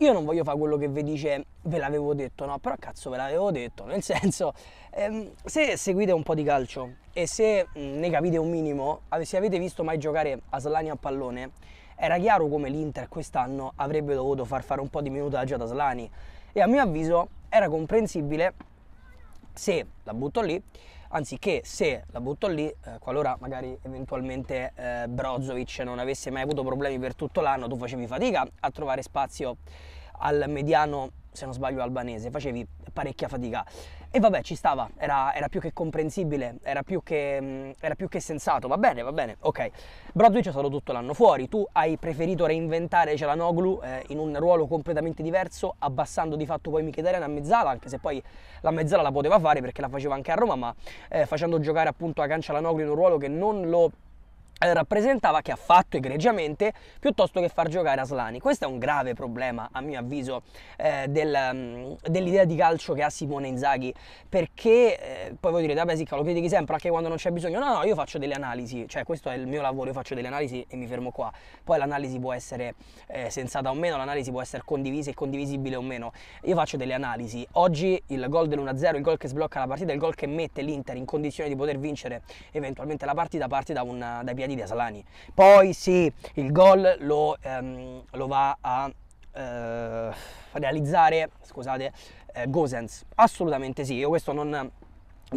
Io non voglio fare quello che vi dice ve l'avevo detto, no, però cazzo ve l'avevo detto, nel senso, ehm, se seguite un po' di calcio e se ne capite un minimo, se avete visto mai giocare a Slani a pallone, era chiaro come l'Inter quest'anno avrebbe dovuto far fare un po' di minutaggio ad Slani e a mio avviso era comprensibile se, la butto lì, anziché se la butto lì, eh, qualora magari eventualmente eh, Brozovic non avesse mai avuto problemi per tutto l'anno, tu facevi fatica a trovare spazio al mediano, se non sbaglio, albanese, facevi parecchia fatica. E vabbè, ci stava, era, era più che comprensibile, era più che, mm, era più che, sensato, va bene, va bene, ok. Broadway c'è stato tutto l'anno fuori, tu hai preferito reinventare Celanoglu eh, in un ruolo completamente diverso, abbassando di fatto poi Mkhitaryan a mezzala, anche se poi la mezzala la poteva fare perché la faceva anche a Roma, ma eh, facendo giocare appunto a Cancialanoglu in un ruolo che non lo eh, rappresentava che ha fatto egregiamente piuttosto che far giocare Aslani. Questo è un grave problema, a mio avviso, eh, del, mm, dell'idea di calcio che ha Simone Inzaghi, perché eh, poi voi direte, vabbè Sicca, lo critichi sempre anche quando non c'è bisogno. No, no, io faccio delle analisi, cioè questo è il mio lavoro, io faccio delle analisi e mi fermo qua. Poi l'analisi può essere eh, sensata o meno, l'analisi può essere condivisa e condivisibile o meno. Io faccio delle analisi. Oggi il gol dell'1-0, il gol che sblocca la partita, il gol che mette l'Inter in condizione di poter vincere eventualmente la partita parte da un, dai piedi piedi di Aslani. Poi sì, il gol lo, ehm, lo va a eh, realizzare, scusate, eh, Gosens. Assolutamente sì, io questo non, non,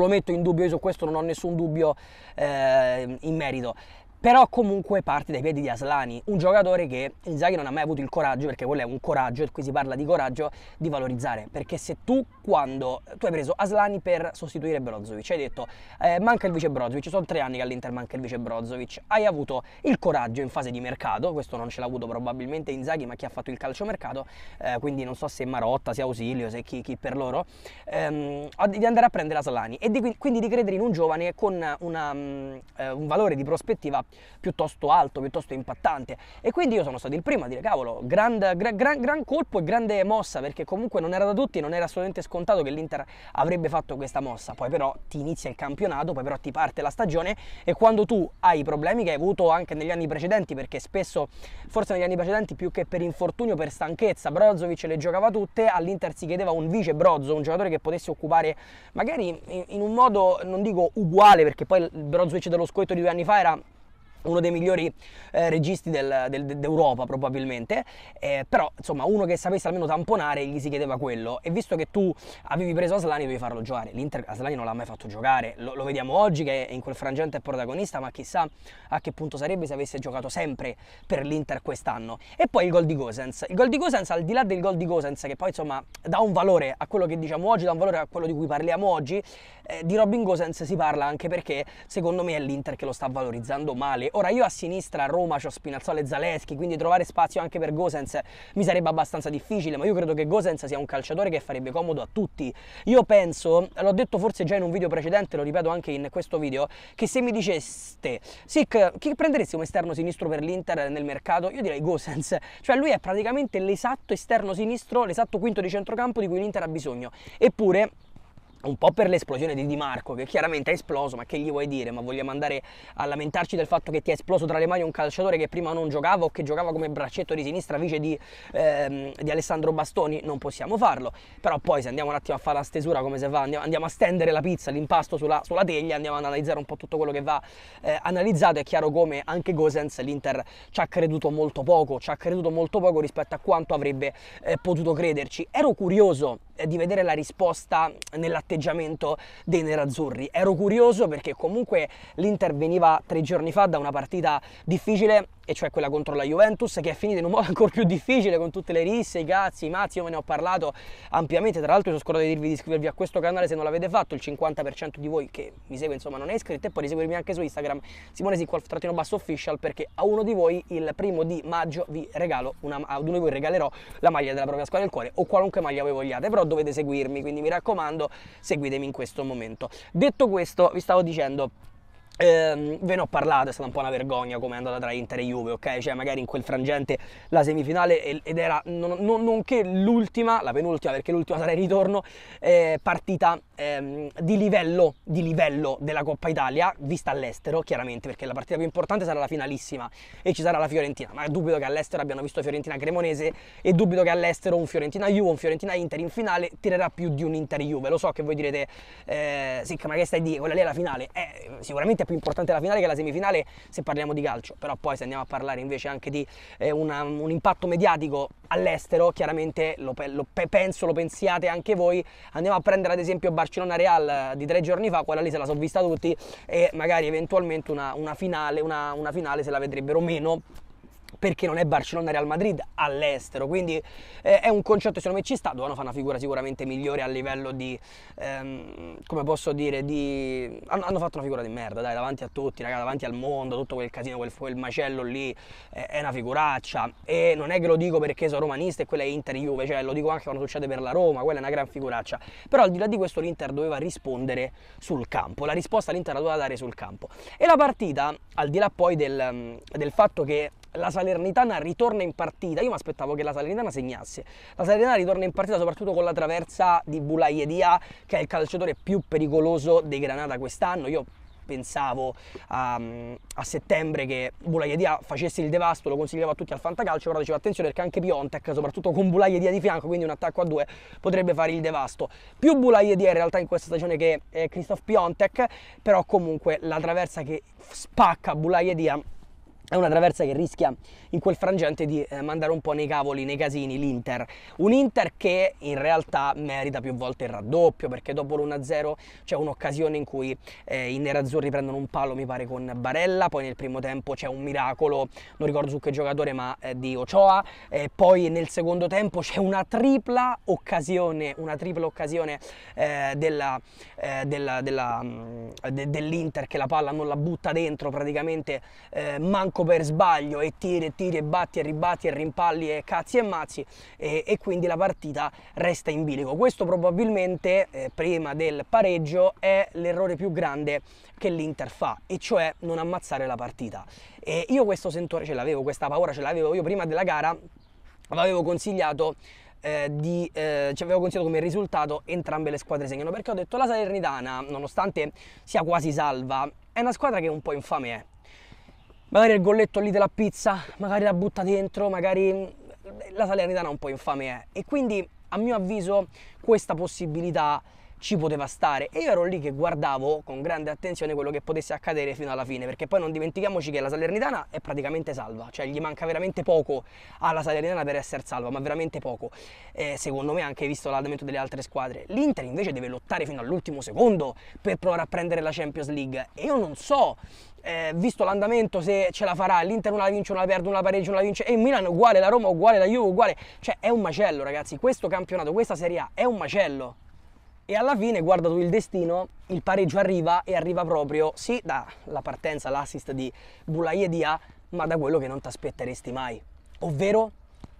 lo metto in dubbio, io su questo non ho nessun dubbio eh, in merito però comunque parte dai piedi di Aslani, un giocatore che Inzaghi non ha mai avuto il coraggio, perché quello è un coraggio, e qui si parla di coraggio, di valorizzare, perché se tu quando tu hai preso Aslani per sostituire Brozovic, hai detto eh, manca il vice Brozovic, sono tre anni che all'Inter manca il vice Brozovic, hai avuto il coraggio in fase di mercato, questo non ce l'ha avuto probabilmente Inzaghi, ma chi ha fatto il calciomercato, eh, quindi non so se Marotta, se Ausilio, se chi, chi per loro, ehm, di andare a prendere Aslani e di, quindi di credere in un giovane con una, um, un valore di prospettiva piuttosto alto, piuttosto impattante. E quindi io sono stato il primo a dire, cavolo, gran, gran, gran, gran colpo e grande mossa, perché comunque non era da tutti, non era assolutamente scontato che l'Inter avrebbe fatto questa mossa. Poi però ti inizia il campionato, poi però ti parte la stagione e quando tu hai i problemi che hai avuto anche negli anni precedenti, perché spesso, forse negli anni precedenti più che per infortunio, per stanchezza, Brozovic le giocava tutte, all'Inter si chiedeva un vice Brozo, un giocatore che potesse occupare magari in un modo, non dico uguale, perché poi il Brozovic dello scoetto di due anni fa era uno dei migliori eh, registi del, del, d'Europa probabilmente, eh, però insomma uno che sapesse almeno tamponare gli si chiedeva quello e visto che tu avevi preso Aslani dovevi farlo giocare, l'Inter Aslani non l'ha mai fatto giocare, lo, lo vediamo oggi che in quel frangente è protagonista ma chissà a che punto sarebbe se avesse giocato sempre per l'Inter quest'anno e poi il gol di Gosens, il gol di Gosens al di là del gol di Gosens che poi insomma dà un valore a quello che diciamo oggi, dà un valore a quello di cui parliamo oggi, eh, di Robin Gosens si parla anche perché secondo me è l'Inter che lo sta valorizzando male Ora io a sinistra a Roma ho Spinazzola e Zaleschi, quindi trovare spazio anche per Gosens mi sarebbe abbastanza difficile, ma io credo che Gosens sia un calciatore che farebbe comodo a tutti. Io penso, l'ho detto forse già in un video precedente, lo ripeto anche in questo video, che se mi diceste Sic, chi prenderesti come esterno sinistro per l'Inter nel mercato? Io direi Gosens, cioè lui è praticamente l'esatto esterno sinistro, l'esatto quinto di centrocampo di cui l'Inter ha bisogno. Eppure un po' per l'esplosione di Di Marco che chiaramente è esploso, ma che gli vuoi dire? Ma vogliamo andare a lamentarci del fatto che ti è esploso tra le mani un calciatore che prima non giocava o che giocava come braccetto di sinistra vice di, ehm, di Alessandro Bastoni? Non possiamo farlo, però poi se andiamo un attimo a fare la stesura come se fa, andiamo, andiamo a stendere la pizza, l'impasto sulla, sulla, teglia, andiamo ad analizzare un po' tutto quello che va eh, analizzato, è chiaro come anche Gosens l'Inter ci ha creduto molto poco, ci ha creduto molto poco rispetto a quanto avrebbe eh, potuto crederci. Ero curioso eh, di vedere la risposta nell'atteggiamento dei nerazzurri. Ero curioso perché comunque l'Inter veniva tre giorni fa da una partita difficile e cioè quella contro la Juventus che è finita in un modo ancora più difficile con tutte le risse, i cazzi, i mazzi, io ve ne ho parlato ampiamente, tra l'altro io sono scordato di dirvi di iscrivervi a questo canale se non l'avete fatto, il 50% di voi che mi segue insomma non è iscritto e poi di seguirmi anche su Instagram Simone Sicqual trattino basso official perché a uno di voi il primo di maggio vi regalo una, ad uno di voi regalerò la maglia della propria squadra del cuore o qualunque maglia voi vogliate, però dovete seguirmi, quindi mi raccomando seguitemi in questo momento. Detto questo vi stavo dicendo Ehm, ve ne ho parlato, è stata un po' una vergogna come è andata tra Inter e Juve, ok? Cioè, magari in quel frangente la semifinale ed era non, non, nonché l'ultima, la penultima, perché l'ultima sarà il ritorno, eh, partita ehm, di, livello, di livello della Coppa Italia, vista all'estero, chiaramente, perché la partita più importante sarà la finalissima e ci sarà la Fiorentina. Ma dubito che all'estero abbiano visto Fiorentina Cremonese e dubito che all'estero un Fiorentina Juve, un Fiorentina Inter in finale tirerà più di un Inter Juve. Lo so che voi direte, eh, sì, ma che stai di quella lì è la finale? Eh, sicuramente è più più importante la finale che la semifinale se parliamo di calcio, però poi se andiamo a parlare invece anche di eh, una, um, un impatto mediatico all'estero, chiaramente lo, lo, penso, lo pensiate anche voi, andiamo a prendere ad esempio Barcellona-Real eh, di tre giorni fa, quella lì se la sono vista tutti e magari eventualmente una, una finale, una, una finale se la vedrebbero meno perché non è Barcellona-Real Madrid all'estero, quindi eh, è un concetto secondo me ci sta, dovevano fare una figura sicuramente migliore a livello di, ehm, come posso dire, di... Hanno, hanno, fatto una figura di merda, dai, davanti a tutti, raga, davanti al mondo, tutto quel casino, quel, quel macello lì, eh, è una figuraccia e non è che lo dico perché sono romanista e quella è Inter-Juve, cioè lo dico anche quando succede per la Roma, quella è una gran figuraccia, però al di là di questo l'Inter doveva rispondere sul campo, la risposta l'Inter la doveva dare sul campo e la partita, al di là poi del, del fatto che la Salernitana ritorna in partita. Io mi aspettavo che la Salernitana segnasse. La Salernitana ritorna in partita soprattutto con la traversa di Bulaiedia, che è il calciatore più pericoloso dei Granada quest'anno. Io pensavo um, a settembre che Bulaiedia facesse il devasto, lo consigliavo a tutti al Fantacalcio, però dicevo attenzione perché anche Piontek, soprattutto con Bulaiedia di fianco, quindi un attacco a due, potrebbe fare il devasto. Più Bulaiedia in realtà in questa stagione che eh, Christoph Piontek, però comunque la traversa che spacca Bulaiedia è una traversa che rischia in quel frangente di eh, mandare un po' nei cavoli, nei casini l'Inter. Un Inter che in realtà merita più volte il raddoppio perché dopo l'1-0 c'è un'occasione in cui eh, i nerazzurri prendono un palo, mi pare, con Barella. Poi nel primo tempo c'è un miracolo, non ricordo su che giocatore, ma eh, di Ochoa. poi nel secondo tempo c'è una tripla occasione, una tripla occasione eh, eh, della, della, della, mm, de, dell'Inter che la palla non la butta dentro praticamente. manco tocco per sbaglio e tiri e tiri e batti e ribatti e rimpalli e cazzi e mazzi e, e quindi la partita resta in bilico. Questo probabilmente eh, prima del pareggio è l'errore più grande che l'Inter fa e cioè non ammazzare la partita. E io questo sentore ce l'avevo, questa paura ce l'avevo io prima della gara avevo consigliato eh, di, eh, ci avevo considerato come risultato entrambe le squadre segnano perché ho detto la Salernitana nonostante sia quasi salva è una squadra che un po' infame è magari il golletto lì della pizza, magari la butta dentro, magari mm, la Salernitana un po' infame è. Eh. E quindi a mio avviso questa possibilità ci poteva stare e io ero lì che guardavo con grande attenzione quello che potesse accadere fino alla fine perché poi non dimentichiamoci che la Salernitana è praticamente salva cioè gli manca veramente poco alla Salernitana per essere salva ma veramente poco eh, secondo me anche visto l'andamento delle altre squadre l'Inter invece deve lottare fino all'ultimo secondo per provare a prendere la Champions League e io non so eh, visto l'andamento se ce la farà l'Inter una la vince, una la perde, una la pareggia, una la vince e il Milan uguale, la Roma uguale, la Juve uguale cioè è un macello ragazzi questo campionato, questa Serie A è un macello e alla fine, guarda tu il destino, il pareggio arriva e arriva proprio sì dalla partenza, l'assist di Bulaye Dia, ma da quello che non ti aspetteresti mai, ovvero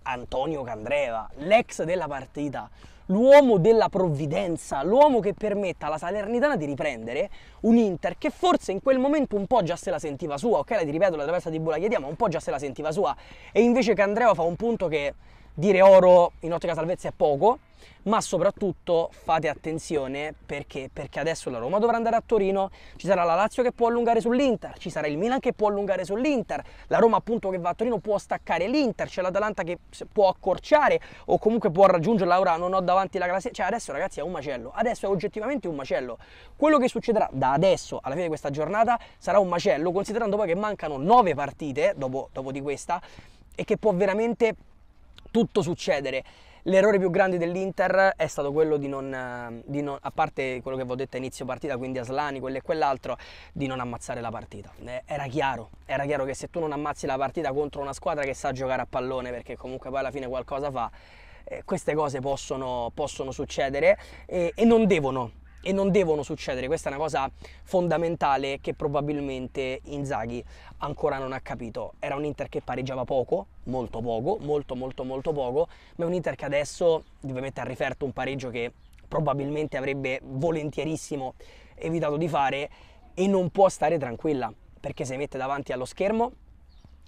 Antonio Candreva, l'ex della partita, l'uomo della provvidenza, l'uomo che permette alla Salernitana di riprendere un Inter che forse in quel momento un po' già se la sentiva sua, ok? La ti ripeto la traversa di Bulaghiedia, ma un po' già se la sentiva sua. E invece Candreva fa un punto che dire oro in ottica salvezza è poco, ma soprattutto fate attenzione perché, perché adesso la Roma dovrà andare a Torino, ci sarà la Lazio che può allungare sull'Inter, ci sarà il Milan che può allungare sull'Inter, la Roma appunto che va a Torino può staccare l'Inter, c'è l'Atalanta che può accorciare o comunque può raggiungerla, ora non ho davanti la classifica, cioè adesso ragazzi è un macello, adesso è oggettivamente un macello, quello che succederà da adesso alla fine di questa giornata sarà un macello, considerando poi che mancano 9 partite dopo, dopo di questa e che può veramente tutto succedere. L'errore più grande dell'Inter è stato quello di non, di non, a parte quello che vi ho detto a inizio partita, quindi Aslani, quello e quell'altro, di non ammazzare la partita. Eh, era chiaro, era chiaro che se tu non ammazzi la partita contro una squadra che sa giocare a pallone, perché comunque poi alla fine qualcosa fa, eh, queste cose possono, possono succedere e, e non devono e non devono succedere. Questa è una cosa fondamentale che probabilmente Inzaghi ancora non ha capito. Era un Inter che pareggiava poco, molto poco, molto molto molto poco, ma è un Inter che adesso deve mettere a riferto un pareggio che probabilmente avrebbe volentierissimo evitato di fare e non può stare tranquilla perché si mette davanti allo schermo,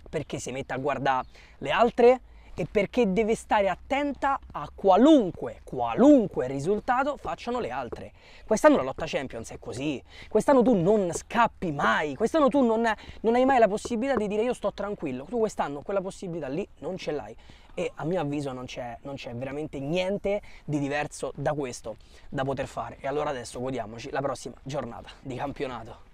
perché si mette a guardare le altre e perché deve stare attenta a qualunque, qualunque risultato facciano le altre. Quest'anno la lotta Champions è così, quest'anno tu non scappi mai, quest'anno tu non, non hai mai la possibilità di dire io sto tranquillo, tu quest'anno quella possibilità lì non ce l'hai e a mio avviso non c'è, non c'è, veramente niente di diverso da questo da poter fare. E allora adesso godiamoci la prossima giornata di campionato.